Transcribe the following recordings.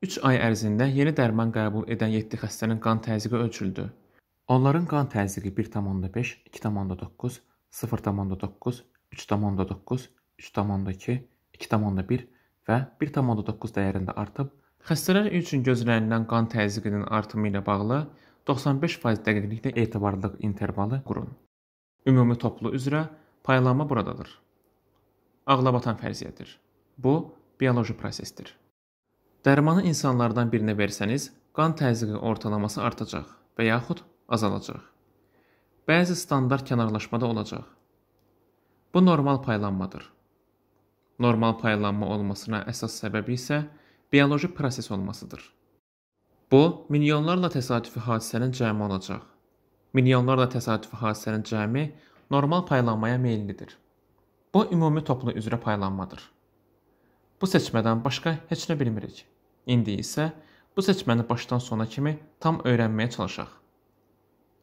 3 ay ərzində yeni dərman qəbul edən 7 xəstənin qan təzyiqi ölçüldü. Onların qan təzyiqi 1.5, 2.9, 0.9, 3.9, 3.2, 2.1 və 1.9 dəyərində artıb, xəstələr üçün gözlənilən qan təzyiqinin artımı ilə bağlı 95% dəqiqlikdə etibarlılıq intervalı qurun. Ümumi toplu üzrə paylanma buradadır. Ağlabatan fərziyyədir. Bu bioloji prosesdir. Dərmanı insanlardan birinə versəniz, qan təzyiqi ortalaması artacaq və yaxud azalacaq. Bəzi standart kənarlaşmada olacaq. Bu normal paylanmadır. Normal paylanma olmasına əsas səbəbi isə bioloji proses olmasıdır. Bu, milyonlarla təsadüfi hadisənin cəmi olacaq. Milyonlarla təsadüfi hadisənin cəmi normal paylanmaya meyillidir. Bu ümumi toplu üzrə paylanmadır. Bu seçmədən başqa heç nə bilmirik. İndi isə bu seçməni başdan sona kimi tam öyrənməyə çalışaq.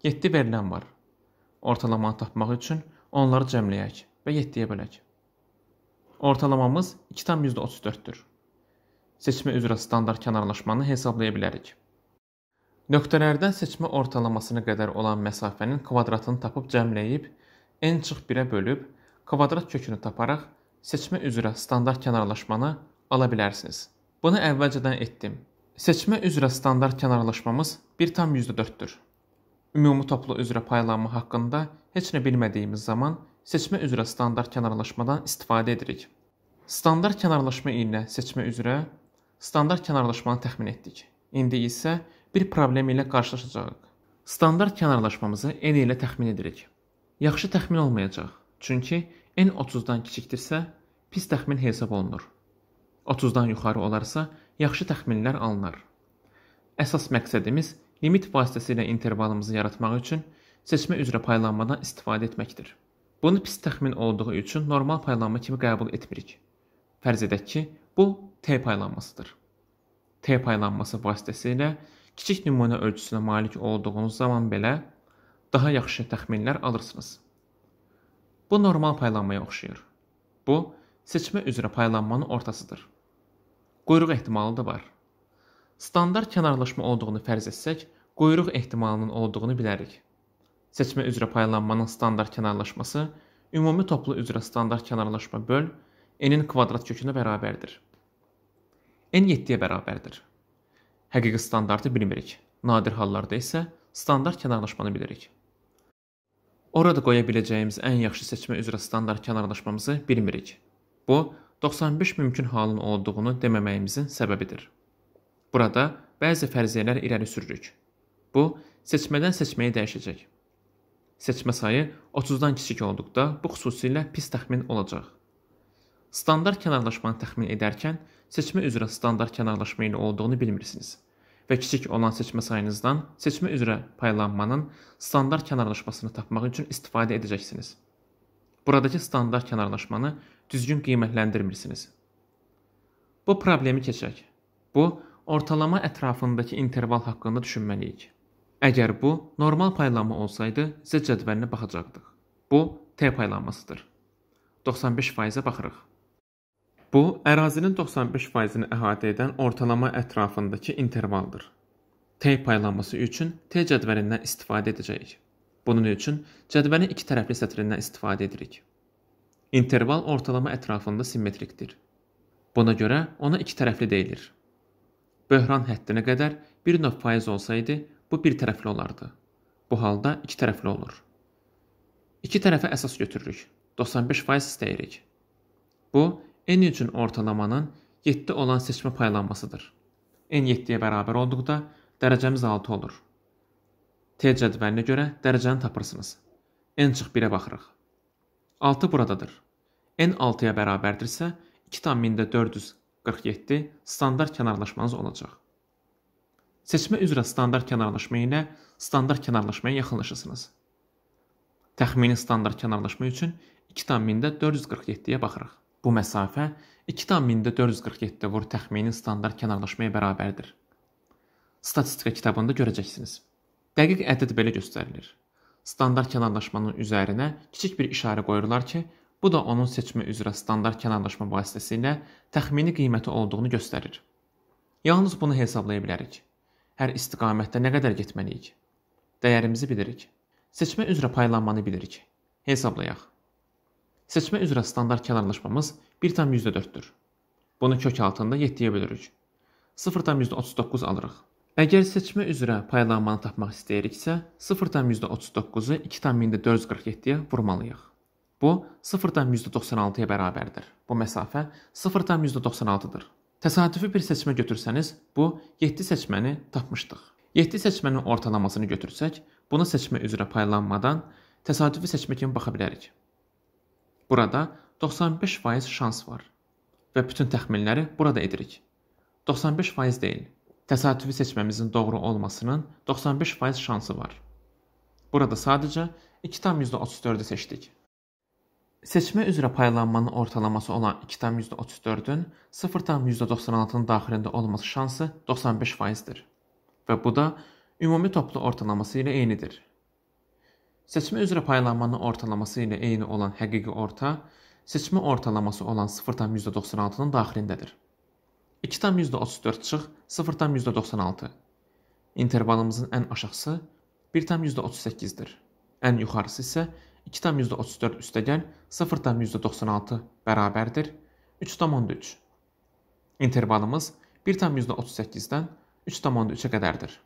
7 verilən var. Ortalamanı tapmaq üçün onları cəmləyək və 7-yə bölək. Ortalamamız 2,34-dür. Seçmə üzrə standart kənarlaşmanı hesablaya bilərik. Nöqtələrdən seçmə ortalamasına qədər olan məsafənin kvadratını tapıb cəmləyib n çıx 1-ə bölüb kvadrat kökünü taparaq seçmə üzrə standart kənarlaşmanı ala bilərsiniz. Bunu əvvəlcədən etdim. Seçmə üzrə standart kənarlaşmamız 1.4-dür. Ümumi toplu üzrə paylanma haqqında heç nə bilmədiyimiz zaman seçmə üzrə standart kənarlaşmadan istifadə edirik. Standart kənarlaşma ilə seçmə üzrə standart kənarlaşmanı təxmin etdik. İndi isə bir problem ilə qarşılaşacağıq. Standart kənarlaşmamızı n ilə təxmin edirik. Yaxşı təxmin olmayacaq, çünki n 30-dan kiçikdirsə, pis təxmin hesab olunur. 30-dan yuxarı olarsa, yaxşı təxminlər alınır. Əsas məqsədimiz limit vasitəsilə intervalımızı yaratmaq üçün seçmə üzrə paylanmadan istifadə etməkdir. Bunu pis təxmin olduğu üçün normal paylanma kimi qəbul etmirik. Fərz edək ki, bu T paylanmasıdır. T paylanması vasitəsilə kiçik nümunə ölçüsünə malik olduğunuz zaman belə daha yaxşı təxminlər alırsınız. Bu normal paylanmaya oxşayır. Bu, seçmə üzrə paylanmanın ortasıdır. Quyruq ehtimalı da var. Standart kənarlaşma olduğunu fərz etsək, quyruq ehtimalının olduğunu bilərik. Seçmə üzrə paylanmanın standart kənarlaşması ümumi toplu üzrə standart kənarlaşma böl n-in kvadrat kökünə bərabərdir. n 7-yə bərabərdir. Həqiqi standartı bilmirik. Nadir hallarda isə standart kənarlaşmanı bilirik. Orada qoya biləcəyimiz ən yaxşı seçmə üzrə standart kənarlaşmamızı bilmirik. Bu, 95 mümkün halın olduğunu deməməyimizin səbəbidir. Burada bəzi fərziyyələr irəli sürürük. Bu, seçmədən seçməyə dəyişəcək. Seçmə sayı 30-dan kiçik olduqda bu xüsusilə pis təxmin olacaq. Standart kənarlaşmanı təxmin edərkən seçmə üzrə standart kənarlaşma ilə olduğunu bilmirsiniz və kiçik olan seçmə sayınızdan seçmə üzrə paylanmanın standart kənarlaşmasını tapmaq üçün istifadə edəcəksiniz. Buradakı standart kənarlaşmanı düzgün qiymətləndirmirsiniz. Bu problemi keçək. Bu ortalama ətrafındakı interval haqqında düşünməliyik. Əgər bu normal paylanma olsaydı, Z cədvəlinə baxacaqdıq. Bu T paylanmasıdır. 95%-ə baxırıq. Bu ərazinin 95%-ni əhatə edən ortalama ətrafındakı intervaldır. T paylanması üçün T cədvəlindən istifadə edəcəyik. Bunun üçün cədvəlin iki tərəfli sətrindən istifadə edirik. İnterval ortalama ətrafında simmetrikdir. Buna görə ona iki tərəfli deyilir. Böhran həddinə qədər 1.5% olsaydı, bu bir tərəfli olardı. Bu halda iki tərəfli olur. İki tərəfə əsas götürürük. 95% istəyirik. Bu n üçün ortalamanın 7 olan seçmə paylanmasıdır. n 7-yə bərabər olduqda dərəcəmiz 6 olur. T cədvəlinə görə dərəcəni tapırsınız. n çıx 1-ə baxırıq. 6 buradadır. n 6-ya bərabərdirsə 2,447 standart kənarlaşmanız olacaq. Seçmə üzrə standart kənarlaşma ilə standart kənarlaşmaya yaxınlaşırsınız. Təxmini standart kənarlaşma üçün 2,447-yə baxırıq. Bu məsafə 2,447 vur təxmini standart kənarlaşmaya bərabərdir. Statistika kitabında görəcəksiniz. Dəqiq ədəd belə göstərilir. Standart kənarlaşmanın üzərinə kiçik bir işarə qoyurlar ki, bu da onun seçimi üzrə standart kənarlaşma vasitəsilə təxmini qiyməti olduğunu göstərir. Yalnız bunu hesablaya bilərik. Hər istiqamətdə nə qədər getməliyik? Dəyərimizi bilirik. Seçmə üzrə paylanmanı bilirik. Hesablayaq. Seçmə üzrə standart kənarlaşmamız 1,4-dür. Bunu kök altında 7-yə bölürük. 0,39 alırıq. Əgər seçmə üzrə paylanmanı tapmaq istəyiriksə, 0,39-u 2,447-yə vurmalıyıq. Bu 0,96-ya bərabərdir. Bu məsafə 0,96-dır. Təsadüfi bir seçmə götürsəniz, bu 7 seçməni tapmışdıq. 7 seçmənin ortalamasını götürsək, bunu seçmə üzrə paylanmadan təsadüfi seçmə kimi baxa bilərik. Burada 95% şans var və bütün təxminləri burada edirik. 95% deyil. Təsadüfi seçməmizin doğru olmasının 95% şansı var. Burada sadəcə 2,34-ü seçdik. Seçmə üzrə paylanmanın ortalaması olan 2,34-ün 0,96-nın daxilində olması şansı 95%-dir və bu da ümumi toplu ortalaması ilə eynidir. Seçmə üzrə paylanmanın ortalaması ilə eyni olan həqiqi orta seçmə ortalaması olan 0.96-nın daxilindədir. 2.34 çıx 0.96. İntervalımızın ən aşağısı 1.38-dir. Ən yuxarısı isə 2.34 üstəgəl 0.96 bərabərdir 3.13. İntervalımız 1.38-dən 3.3-ə qədərdir.